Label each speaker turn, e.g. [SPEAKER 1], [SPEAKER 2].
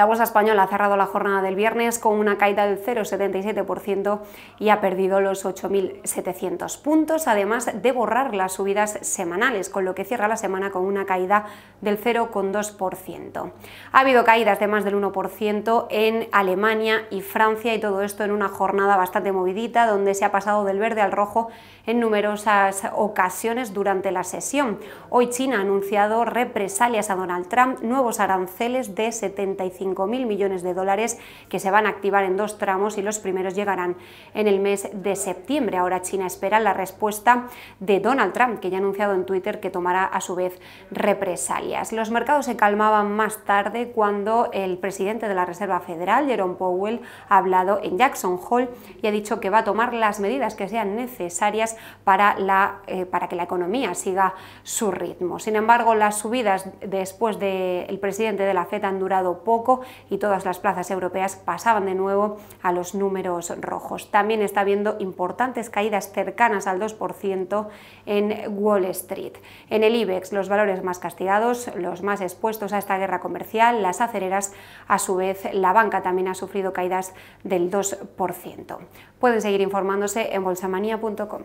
[SPEAKER 1] La bolsa española ha cerrado la jornada del viernes con una caída del 0,77% y ha perdido los 8.700 puntos, además de borrar las subidas semanales, con lo que cierra la semana con una caída del 0,2%. Ha habido caídas de más del 1% en Alemania y Francia y todo esto en una jornada bastante movidita donde se ha pasado del verde al rojo en numerosas ocasiones durante la sesión. Hoy China ha anunciado represalias a Donald Trump, nuevos aranceles de 75 mil millones de dólares que se van a activar en dos tramos y los primeros llegarán en el mes de septiembre. Ahora China espera la respuesta de Donald Trump, que ya ha anunciado en Twitter que tomará a su vez represalias. Los mercados se calmaban más tarde cuando el presidente de la Reserva Federal, Jerome Powell, ha hablado en Jackson Hall y ha dicho que va a tomar las medidas que sean necesarias para, la, eh, para que la economía siga su ritmo. Sin embargo, las subidas después del presidente de la FED han durado poco y todas las plazas europeas pasaban de nuevo a los números rojos. También está habiendo importantes caídas cercanas al 2% en Wall Street. En el IBEX, los valores más castigados, los más expuestos a esta guerra comercial, las acereras, a su vez, la banca también ha sufrido caídas del 2%. Pueden seguir informándose en bolsamanía.com.